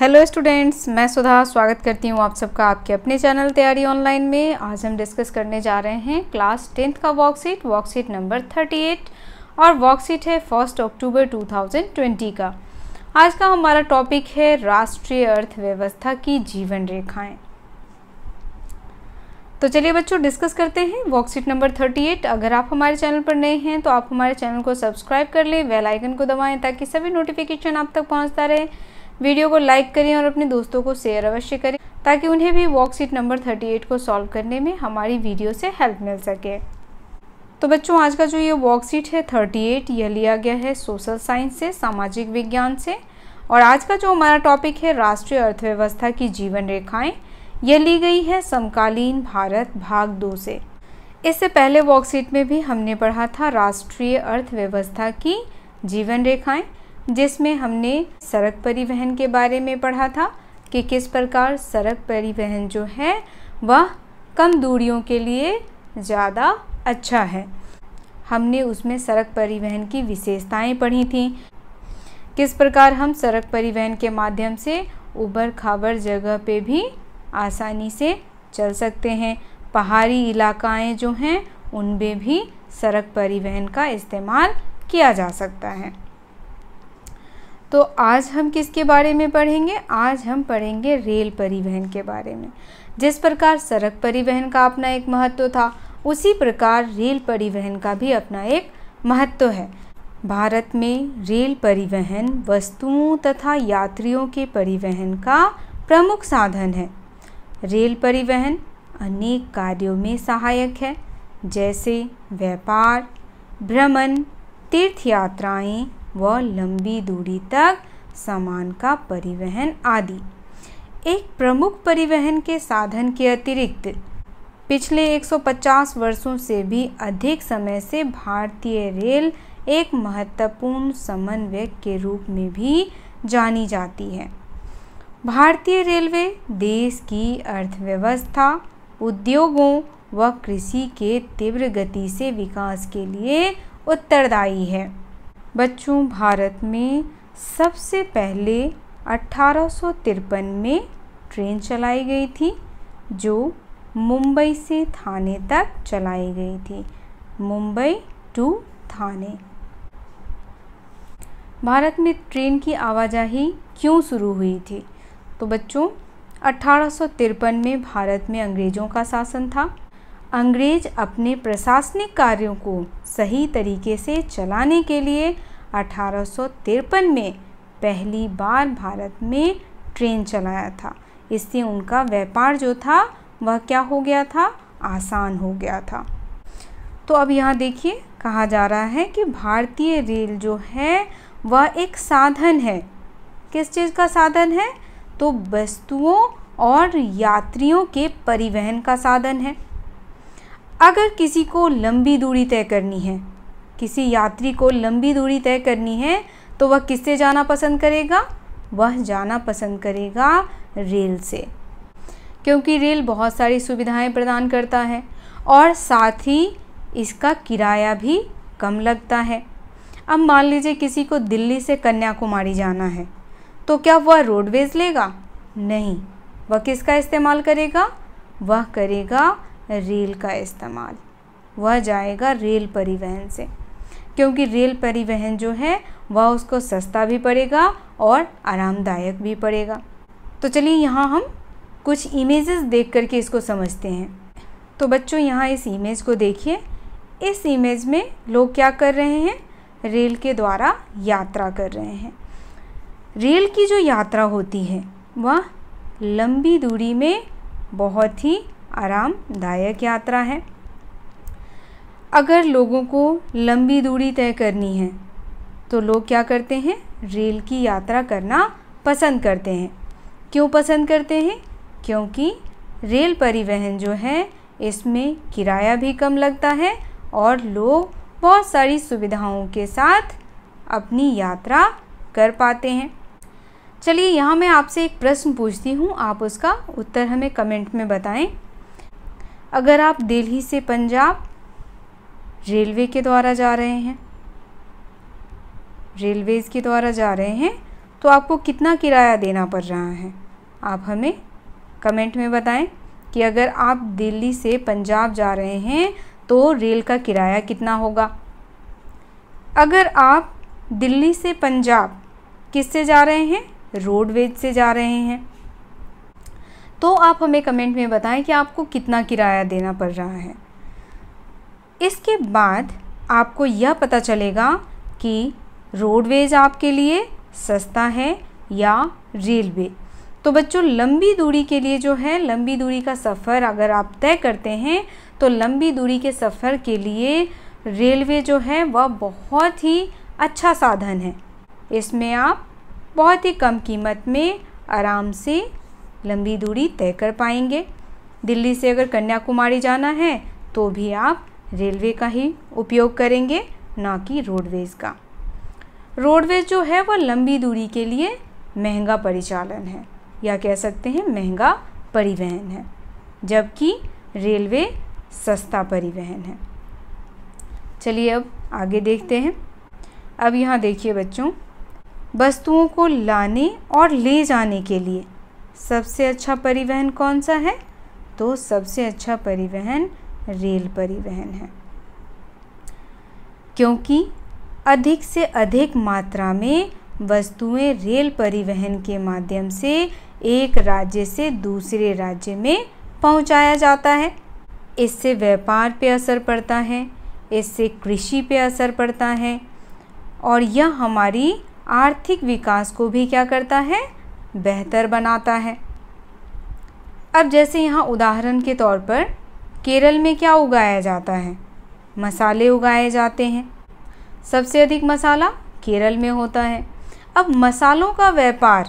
hello students मैं सुधा स्वागत करती हूँ आप सबका आपके अपने चैनल तैयारी ऑनलाइन में आज हम डिस्कस करने जा रहे हैं क्लास टेंथ का वर्कशीट वर्कशीट नंबर 38 और वर्कशीट है फर्स्ट अक्टूबर 2020 का आज का हमारा टॉपिक है राष्ट्रीय अर्थव्यवस्था की जीवन रेखाएं तो चलिए बच्चों डिस्कस करते हैं वर्कशीट नंबर 38 अगर आप हमारे चैनल पर नए हैं तो आप हमारे चैनल को सब्सक्राइब कर लें वेल आइकन को दबाएं ताकि सभी नोटिफिकेशन आप तक पहुंचता रहे वीडियो को लाइक करें और अपने दोस्तों को शेयर अवश्य करें ताकि उन्हें भी वर्कशीट नंबर 38 को सॉल्व करने में हमारी वीडियो से हेल्प मिल सके तो बच्चों आज का जो ये वर्कशीट है 38 यह लिया गया है सोशल साइंस से सामाजिक विज्ञान से और आज का जो हमारा टॉपिक है राष्ट्रीय अर्थव्यवस्था की जीवन रेखाएँ यह ली गई है समकालीन भारत भाग दो से इससे पहले वर्कशीट में भी हमने पढ़ा था राष्ट्रीय अर्थव्यवस्था की जीवन रेखाएं जिसमें हमने सड़क परिवहन के बारे में पढ़ा था कि किस प्रकार सड़क परिवहन जो है वह कम दूरियों के लिए ज़्यादा अच्छा है हमने उसमें सड़क परिवहन की विशेषताएं पढ़ी थी किस प्रकार हम सड़क परिवहन के माध्यम से उबर खाबर जगह पे भी आसानी से चल सकते हैं पहाड़ी इलाकाएं जो हैं उनमें भी सड़क परिवहन का इस्तेमाल किया जा सकता है तो आज हम किसके बारे में पढ़ेंगे आज हम पढ़ेंगे रेल परिवहन के बारे में जिस प्रकार सड़क परिवहन का अपना एक महत्व था उसी प्रकार रेल परिवहन का भी अपना एक महत्व है भारत में रेल परिवहन वस्तुओं तथा यात्रियों के परिवहन का प्रमुख साधन है रेल परिवहन अनेक कार्यों में सहायक है जैसे व्यापार भ्रमण तीर्थ यात्राएं व लंबी दूरी तक सामान का परिवहन आदि एक प्रमुख परिवहन के साधन के अतिरिक्त पिछले 150 वर्षों से भी अधिक समय से भारतीय रेल एक महत्वपूर्ण समन्वयक के रूप में भी जानी जाती है भारतीय रेलवे देश की अर्थव्यवस्था उद्योगों व कृषि के तीव्र गति से विकास के लिए उत्तरदायी है बच्चों भारत में सबसे पहले अठारह में ट्रेन चलाई गई थी जो मुंबई से थाने तक चलाई गई थी मुंबई टू थाने भारत में ट्रेन की आवाजाही क्यों शुरू हुई थी तो बच्चों अठारह में भारत में अंग्रेज़ों का शासन था अंग्रेज अपने प्रशासनिक कार्यों को सही तरीके से चलाने के लिए अठारह में पहली बार भारत में ट्रेन चलाया था इससे उनका व्यापार जो था वह क्या हो गया था आसान हो गया था तो अब यहाँ देखिए कहा जा रहा है कि भारतीय रेल जो है वह एक साधन है किस चीज़ का साधन है तो वस्तुओं और यात्रियों के परिवहन का साधन है अगर किसी को लंबी दूरी तय करनी है किसी यात्री को लंबी दूरी तय करनी है तो वह किससे जाना पसंद करेगा वह जाना पसंद करेगा रेल से क्योंकि रेल बहुत सारी सुविधाएं प्रदान करता है और साथ ही इसका किराया भी कम लगता है अब मान लीजिए किसी को दिल्ली से कन्याकुमारी जाना है तो क्या वह रोडवेज लेगा नहीं वह किसका इस्तेमाल करेगा वह करेगा रेल का इस्तेमाल वह जाएगा रेल परिवहन से क्योंकि रेल परिवहन जो है वह उसको सस्ता भी पड़ेगा और आरामदायक भी पड़ेगा तो चलिए यहाँ हम कुछ इमेजेस देख करके इसको समझते हैं तो बच्चों यहाँ इस इमेज को देखिए इस इमेज में लोग क्या कर रहे हैं रेल के द्वारा यात्रा कर रहे हैं रेल की जो यात्रा होती है वह लंबी दूरी में बहुत ही आरामदायक यात्रा है अगर लोगों को लंबी दूरी तय करनी है तो लोग क्या करते हैं रेल की यात्रा करना पसंद करते हैं क्यों पसंद करते हैं क्योंकि रेल परिवहन जो है इसमें किराया भी कम लगता है और लोग बहुत सारी सुविधाओं के साथ अपनी यात्रा कर पाते हैं चलिए यहाँ मैं आपसे एक प्रश्न पूछती हूँ आप उसका उत्तर हमें कमेंट में बताएं अगर आप दिल्ली से पंजाब रेलवे के द्वारा जा रहे हैं रेलवेज़ के द्वारा जा रहे हैं तो आपको कितना किराया देना पड़ रहा है आप हमें कमेंट में बताएं कि अगर आप दिल्ली से पंजाब जा रहे हैं तो रेल का किराया कितना होगा अगर आप दिल्ली से पंजाब किससे जा रहे हैं रोडवेज से जा रहे हैं तो आप हमें कमेंट में बताएं कि आपको कितना किराया देना पड़ रहा है इसके बाद आपको यह पता चलेगा कि रोडवेज आपके लिए सस्ता है या रेलवे तो बच्चों लंबी दूरी के लिए जो है लंबी दूरी का सफ़र अगर आप तय करते हैं तो लंबी दूरी के सफ़र के लिए रेलवे जो है वह बहुत ही अच्छा साधन है इसमें आप बहुत ही कम कीमत में आराम से लंबी दूरी तय कर पाएंगे दिल्ली से अगर कन्याकुमारी जाना है तो भी आप रेलवे का ही उपयोग करेंगे ना कि रोडवेज़ का रोडवेज जो है वह लंबी दूरी के लिए महंगा परिचालन है या कह सकते हैं महंगा परिवहन है जबकि रेलवे सस्ता परिवहन है चलिए अब आगे देखते हैं अब यहाँ देखिए बच्चों वस्तुओं को लाने और ले जाने के लिए सबसे अच्छा परिवहन कौन सा है तो सबसे अच्छा परिवहन रेल परिवहन है क्योंकि अधिक से अधिक मात्रा में वस्तुएं रेल परिवहन के माध्यम से एक राज्य से दूसरे राज्य में पहुंचाया जाता है इससे व्यापार पे असर पड़ता है इससे कृषि पे असर पड़ता है और यह हमारी आर्थिक विकास को भी क्या करता है बेहतर बनाता है अब जैसे यहाँ उदाहरण के तौर पर केरल में क्या उगाया जाता है मसाले उगाए जाते हैं सबसे अधिक मसाला केरल में होता है अब मसालों का व्यापार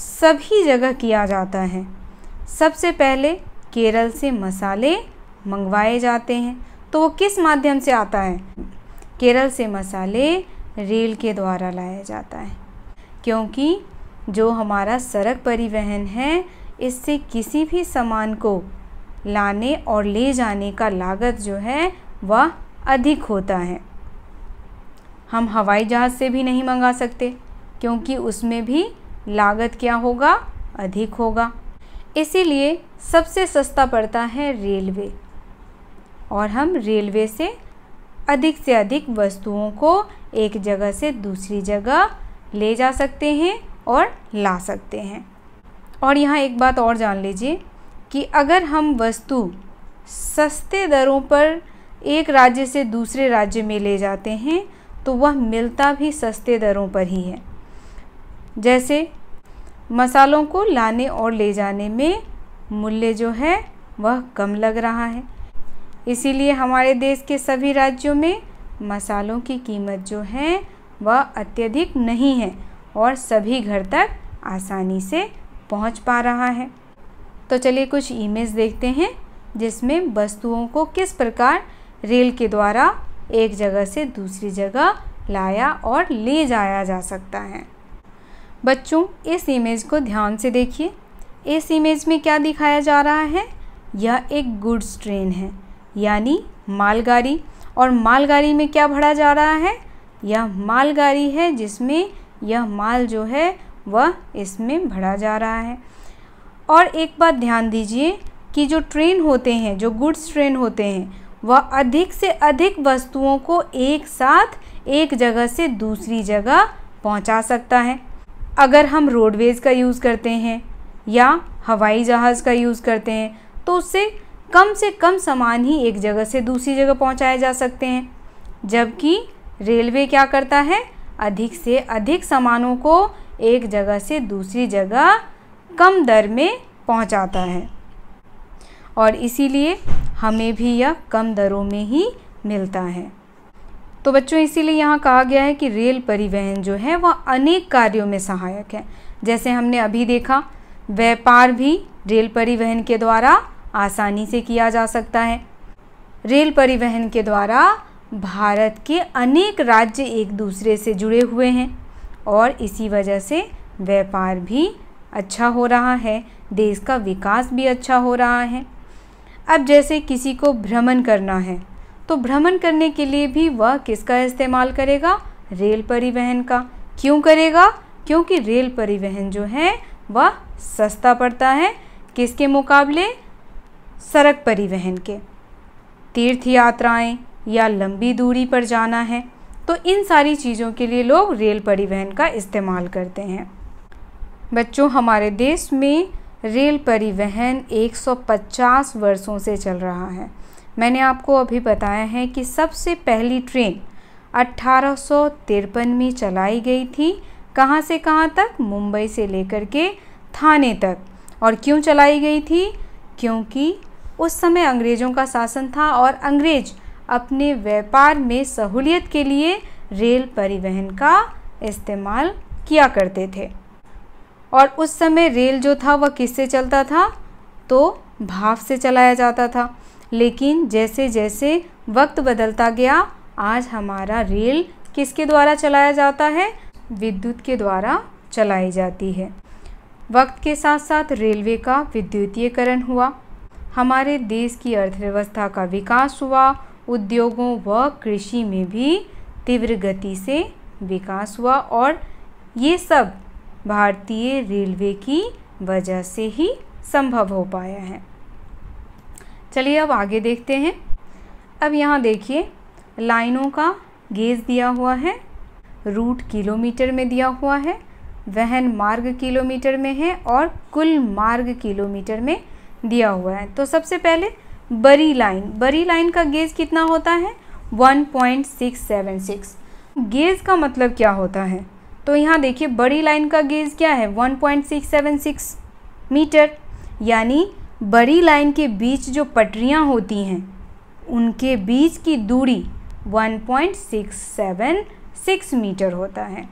सभी जगह किया जाता है सबसे पहले केरल से मसाले मंगवाए जाते हैं तो वो किस माध्यम से आता है केरल से मसाले रेल के द्वारा लाया जाता है क्योंकि जो हमारा सड़क परिवहन है इससे किसी भी सामान को लाने और ले जाने का लागत जो है वह अधिक होता है हम हवाई जहाज़ से भी नहीं मंगा सकते क्योंकि उसमें भी लागत क्या होगा अधिक होगा इसीलिए सबसे सस्ता पड़ता है रेलवे और हम रेलवे से अधिक से अधिक वस्तुओं को एक जगह से दूसरी जगह ले जा सकते हैं और ला सकते हैं और यहाँ एक बात और जान लीजिए कि अगर हम वस्तु सस्ते दरों पर एक राज्य से दूसरे राज्य में ले जाते हैं तो वह मिलता भी सस्ते दरों पर ही है जैसे मसालों को लाने और ले जाने में मूल्य जो है वह कम लग रहा है इसीलिए हमारे देश के सभी राज्यों में मसालों की कीमत जो है वह अत्यधिक नहीं है और सभी घर तक आसानी से पहुंच पा रहा है तो चलिए कुछ इमेज देखते हैं जिसमें वस्तुओं को किस प्रकार रेल के द्वारा एक जगह से दूसरी जगह लाया और ले जाया जा सकता है बच्चों इस इमेज को ध्यान से देखिए इस इमेज में क्या दिखाया जा रहा है यह एक गुड्स ट्रेन है यानी मालगाड़ी और मालगाड़ी में क्या भरा जा रहा है यह मालगाड़ी है जिसमें यह माल जो है वह इसमें भरा जा रहा है और एक बात ध्यान दीजिए कि जो ट्रेन होते हैं जो गुड्स ट्रेन होते हैं वह अधिक से अधिक वस्तुओं को एक साथ एक जगह से दूसरी जगह पहुंचा सकता है अगर हम रोडवेज़ का यूज़ करते हैं या हवाई जहाज़ का यूज़ करते हैं तो उससे कम से कम सामान ही एक जगह से दूसरी जगह पहुंचाए जा सकते हैं जबकि रेलवे क्या करता है अधिक से अधिक सामानों को एक जगह से दूसरी जगह कम दर में पहुंचाता है और इसीलिए हमें भी यह कम दरों में ही मिलता है तो बच्चों इसीलिए यहाँ कहा गया है कि रेल परिवहन जो है वह अनेक कार्यों में सहायक है जैसे हमने अभी देखा व्यापार भी रेल परिवहन के द्वारा आसानी से किया जा सकता है रेल परिवहन के द्वारा भारत के अनेक राज्य एक दूसरे से जुड़े हुए हैं और इसी वजह से व्यापार भी अच्छा हो रहा है देश का विकास भी अच्छा हो रहा है अब जैसे किसी को भ्रमण करना है तो भ्रमण करने के लिए भी वह किसका इस्तेमाल करेगा रेल परिवहन का क्यों करेगा क्योंकि रेल परिवहन जो है वह सस्ता पड़ता है किसके मुकाबले सड़क परिवहन के तीर्थ यात्राएं या लंबी दूरी पर जाना है तो इन सारी चीज़ों के लिए लोग रेल परिवहन का इस्तेमाल करते हैं बच्चों हमारे देश में रेल परिवहन 150 वर्षों से चल रहा है मैंने आपको अभी बताया है कि सबसे पहली ट्रेन अट्ठारह में चलाई गई थी कहाँ से कहाँ तक मुंबई से लेकर के थाने तक और क्यों चलाई गई थी क्योंकि उस समय अंग्रेज़ों का शासन था और अंग्रेज अपने व्यापार में सहूलियत के लिए रेल परिवहन का इस्तेमाल किया करते थे और उस समय रेल जो था वह किससे चलता था तो भाव से चलाया जाता था लेकिन जैसे जैसे वक्त बदलता गया आज हमारा रेल किसके द्वारा चलाया जाता है विद्युत के द्वारा चलाई जाती है वक्त के साथ साथ रेलवे का विद्युतीकरण हुआ हमारे देश की अर्थव्यवस्था का विकास हुआ उद्योगों व कृषि में भी तीव्र गति से विकास हुआ और ये सब भारतीय रेलवे की वजह से ही संभव हो पाया है चलिए अब आगे देखते हैं अब यहाँ देखिए लाइनों का गेज दिया हुआ है रूट किलोमीटर में दिया हुआ है वहन मार्ग किलोमीटर में है और कुल मार्ग किलोमीटर में दिया हुआ है तो सबसे पहले बरी लाइन बरी लाइन का गेज कितना होता है 1.676 गेज का मतलब क्या होता है तो यहाँ देखिए बड़ी लाइन का गेज क्या है 1.676 मीटर यानी बड़ी लाइन के बीच जो पटरियाँ होती हैं उनके बीच की दूरी 1.676 मीटर होता है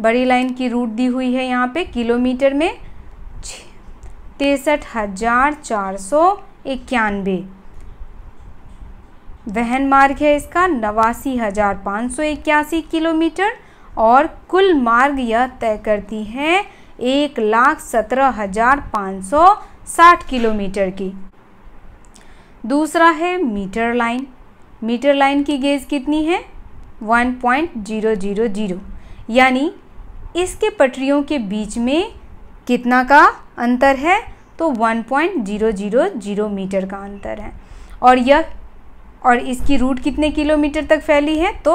बड़ी लाइन की रूट दी हुई है यहाँ पे किलोमीटर में तिरसठ हज़ार चार सौ इक्यानबे वहन मार्ग है इसका नवासी हज़ार पाँच सौ इक्यासी किलोमीटर और कुल मार्ग यह तय करती है एक लाख सत्रह हज़ार पाँच सौ साठ किलोमीटर की दूसरा है मीटर लाइन मीटर लाइन की गेज कितनी है one point zero zero zero यानी इसके पटरियों के बीच में कितना का अंतर है तो 1.000 मीटर का अंतर है और यह और इसकी रूट कितने किलोमीटर तक फैली है तो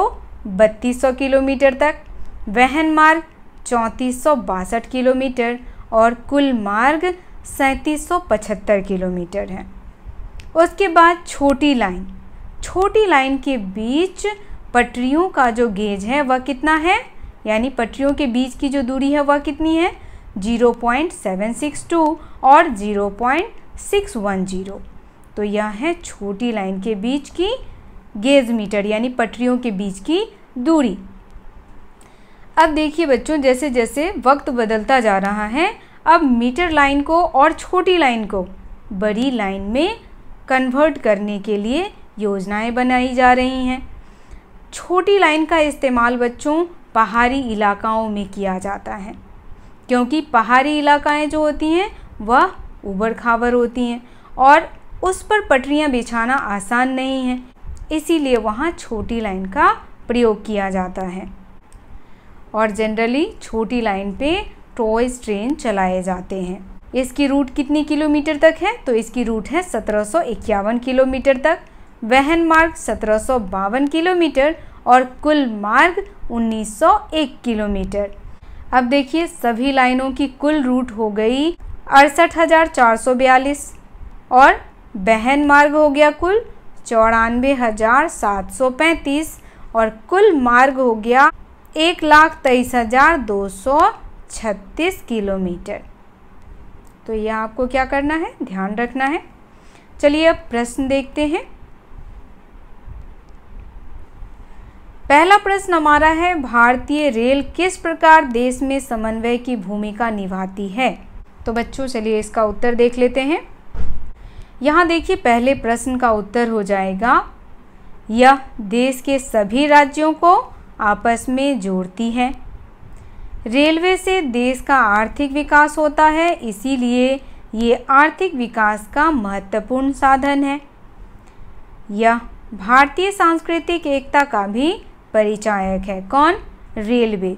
3200 किलोमीटर तक वहन मार्ग चौंतीस किलोमीटर और कुल मार्ग सैंतीस किलोमीटर है उसके बाद छोटी लाइन छोटी लाइन के बीच पटरियों का जो गेज है वह कितना है यानी पटरियों के बीच की जो दूरी है वह कितनी है 0.762 और 0.610 तो यह है छोटी लाइन के बीच की गेज मीटर यानी पटरियों के बीच की दूरी अब देखिए बच्चों जैसे जैसे वक्त बदलता जा रहा है अब मीटर लाइन को और छोटी लाइन को बड़ी लाइन में कन्वर्ट करने के लिए योजनाएं बनाई जा रही हैं छोटी लाइन का इस्तेमाल बच्चों पहाड़ी इलाकाओं में किया जाता है क्योंकि पहाड़ी इलाकाएं जो होती हैं वह उबड़ खाबड़ होती हैं और उस पर पटरियां बिछाना आसान नहीं है इसीलिए वहाँ छोटी लाइन का प्रयोग किया जाता है और जनरली छोटी लाइन पे टॉयज ट्रेन चलाए जाते हैं इसकी रूट कितनी किलोमीटर तक है तो इसकी रूट है सत्रह किलोमीटर तक वहन मार्ग सत्रह किलोमीटर और कुल मार्ग 1901 किलोमीटर अब देखिए सभी लाइनों की कुल रूट हो गई अड़सठ हज़ार चार सौ बयालीस और बहन मार्ग हो गया कुल चौरानवे हज़ार सात सौ पैंतीस और कुल मार्ग हो गया एक लाख तेईस हज़ार दो सौ छत्तीस किलोमीटर तो यह आपको क्या करना है ध्यान रखना है चलिए अब प्रश्न देखते हैं पहला प्रश्न हमारा है भारतीय रेल किस प्रकार देश में समन्वय की भूमिका निभाती है तो बच्चों चलिए इसका उत्तर देख लेते हैं यहाँ देखिए पहले प्रश्न का उत्तर हो जाएगा यह देश के सभी राज्यों को आपस में जोड़ती है रेलवे से देश का आर्थिक विकास होता है इसीलिए ये आर्थिक विकास का महत्वपूर्ण साधन है यह भारतीय सांस्कृतिक एकता का भी परिचायक है कौन रेलवे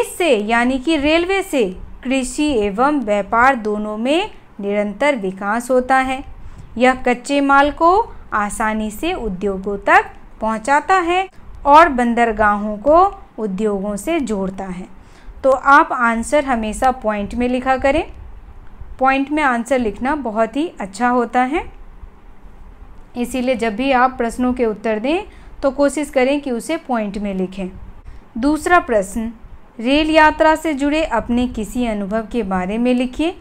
इससे यानी कि रेलवे से कृषि एवं व्यापार दोनों में निरंतर विकास होता है यह कच्चे माल को आसानी से उद्योगों तक पहुंचाता है और बंदरगाहों को उद्योगों से जोड़ता है तो आप आंसर हमेशा पॉइंट में लिखा करें पॉइंट में आंसर लिखना बहुत ही अच्छा होता है इसीलिए जब भी आप प्रश्नों के उत्तर दें तो कोशिश करें कि उसे पॉइंट में लिखें दूसरा प्रश्न रेल यात्रा से जुड़े अपने किसी अनुभव के बारे में लिखिए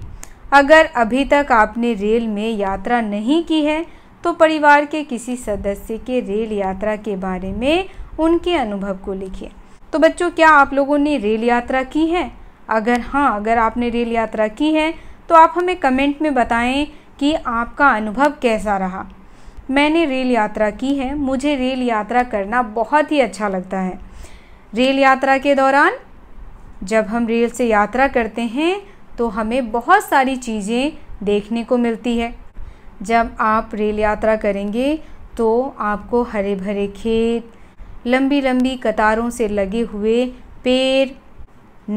अगर अभी तक आपने रेल में यात्रा नहीं की है तो परिवार के किसी सदस्य के रेल यात्रा के बारे में उनके अनुभव को लिखिए तो बच्चों क्या आप लोगों ने रेल यात्रा की है अगर हाँ अगर आपने रेल यात्रा की है तो आप हमें कमेंट में बताएं कि आपका अनुभव कैसा रहा मैंने रेल यात्रा की है मुझे रेल यात्रा करना बहुत ही अच्छा लगता है रेल यात्रा के दौरान जब हम रेल से यात्रा करते हैं तो हमें बहुत सारी चीज़ें देखने को मिलती है जब आप रेल यात्रा करेंगे तो आपको हरे भरे खेत लंबी लंबी कतारों से लगे हुए पेड़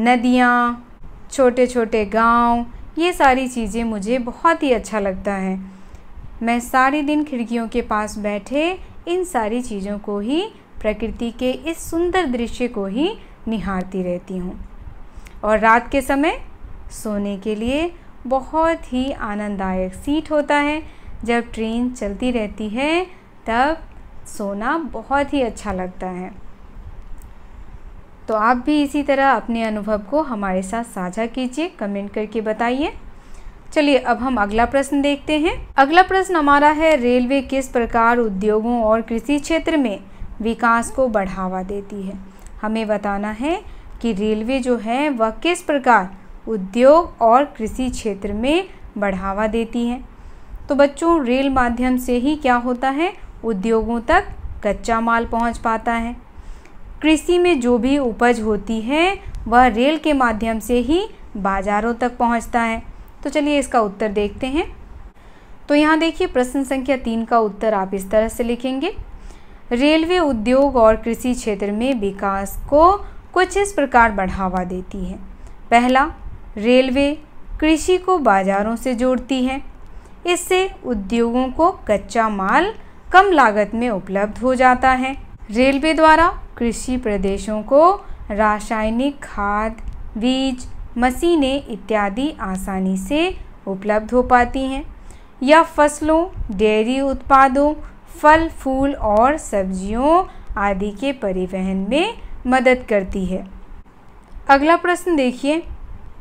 नदियाँ छोटे छोटे गांव ये सारी चीज़ें मुझे बहुत ही अच्छा लगता है मैं सारे दिन खिड़कियों के पास बैठे इन सारी चीज़ों को ही प्रकृति के इस सुंदर दृश्य को ही निहारती रहती हूँ और रात के समय सोने के लिए बहुत ही आनंददायक सीट होता है जब ट्रेन चलती रहती है तब सोना बहुत ही अच्छा लगता है तो आप भी इसी तरह अपने अनुभव को हमारे साथ साझा कीजिए कमेंट करके बताइए चलिए अब हम अगला प्रश्न देखते हैं अगला प्रश्न हमारा है रेलवे किस प्रकार उद्योगों और कृषि क्षेत्र में विकास को बढ़ावा देती है हमें बताना है कि रेलवे जो है वह किस प्रकार उद्योग और कृषि क्षेत्र में बढ़ावा देती है तो बच्चों रेल माध्यम से ही क्या होता है उद्योगों तक कच्चा माल पहुंच पाता है कृषि में जो भी उपज होती है वह रेल के माध्यम से ही बाज़ारों तक पहुंचता है तो चलिए इसका उत्तर देखते हैं तो यहाँ देखिए प्रश्न संख्या तीन का उत्तर आप इस तरह से लिखेंगे रेलवे उद्योग और कृषि क्षेत्र में विकास को कुछ इस प्रकार बढ़ावा देती है पहला रेलवे कृषि को बाज़ारों से जोड़ती है इससे उद्योगों को कच्चा माल कम लागत में उपलब्ध हो जाता है रेलवे द्वारा कृषि प्रदेशों को रासायनिक खाद बीज मशीनें इत्यादि आसानी से उपलब्ध हो पाती हैं यह फसलों डेयरी उत्पादों फल फूल और सब्जियों आदि के परिवहन में मदद करती है अगला प्रश्न देखिए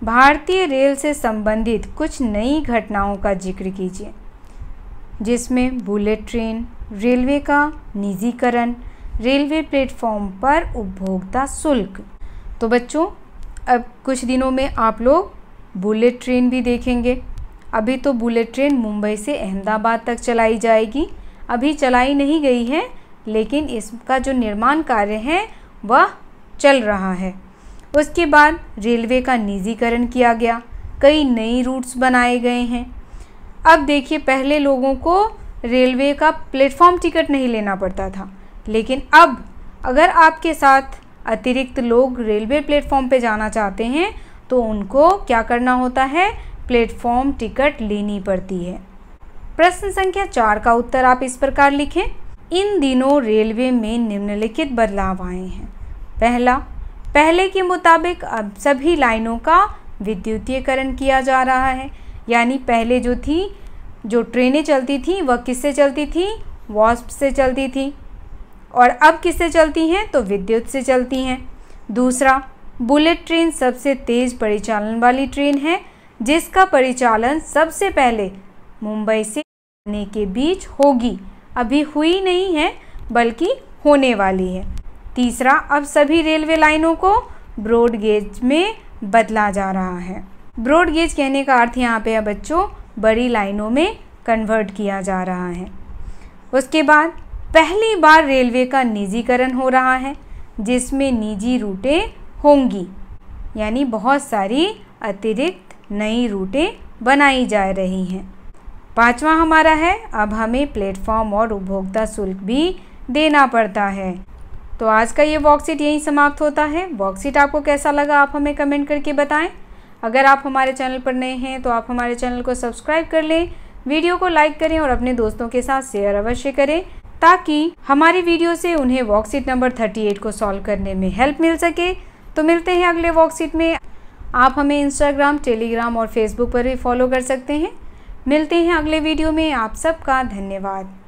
भारतीय रेल से संबंधित कुछ नई घटनाओं का जिक्र कीजिए जिसमें बुलेट ट्रेन रेलवे का निजीकरण रेलवे प्लेटफॉर्म पर उपभोक्ता शुल्क तो बच्चों अब कुछ दिनों में आप लोग बुलेट ट्रेन भी देखेंगे अभी तो बुलेट ट्रेन मुंबई से अहमदाबाद तक चलाई जाएगी अभी चलाई नहीं गई है लेकिन इसका जो निर्माण कार्य है वह चल रहा है उसके बाद रेलवे का निजीकरण किया गया कई नई रूट्स बनाए गए हैं अब देखिए पहले लोगों को रेलवे का प्लेटफॉर्म टिकट नहीं लेना पड़ता था लेकिन अब अगर आपके साथ अतिरिक्त लोग रेलवे प्लेटफॉर्म पे जाना चाहते हैं तो उनको क्या करना होता है प्लेटफॉर्म टिकट लेनी पड़ती है प्रश्न संख्या चार का उत्तर आप इस प्रकार लिखें इन दिनों रेलवे में निम्नलिखित बदलाव आए हैं पहला पहले के मुताबिक अब सभी लाइनों का विद्युतीकरण किया जा रहा है यानी पहले जो थी जो ट्रेनें चलती थी वह किससे चलती थी वॉस्प से चलती थी और अब किससे चलती हैं तो विद्युत से चलती हैं दूसरा बुलेट ट्रेन सबसे तेज परिचालन वाली ट्रेन है जिसका परिचालन सबसे पहले मुंबई से आने के बीच होगी अभी हुई नहीं है बल्कि होने वाली है तीसरा अब सभी रेलवे लाइनों को ब्रॉडगेज में बदला जा रहा है ब्रॉडगेज कहने का अर्थ यहाँ पे है बच्चों बड़ी लाइनों में कन्वर्ट किया जा रहा है उसके बाद पहली बार रेलवे का निजीकरण हो रहा है जिसमें निजी रूटें होंगी यानी बहुत सारी अतिरिक्त नई रूटें बनाई जा रही हैं पांचवा हमारा है अब हमें प्लेटफॉर्म और उपभोक्ता शुल्क भी देना पड़ता है तो आज का ये बॉक्सिट यहीं समाप्त होता है बॉक्सिट आपको कैसा लगा आप हमें कमेंट करके बताएं अगर आप हमारे चैनल पर नए हैं तो आप हमारे चैनल को सब्सक्राइब कर लें वीडियो को लाइक करें और अपने दोस्तों के साथ शेयर अवश्य करें ताकि हमारी वीडियो से उन्हें वॉकसीट नंबर 38 को सॉल्व करने में हेल्प मिल सके तो मिलते हैं अगले वॉकशीट में आप हमें इंस्टाग्राम टेलीग्राम और फेसबुक पर भी फॉलो कर सकते हैं मिलते हैं अगले वीडियो में आप सबका धन्यवाद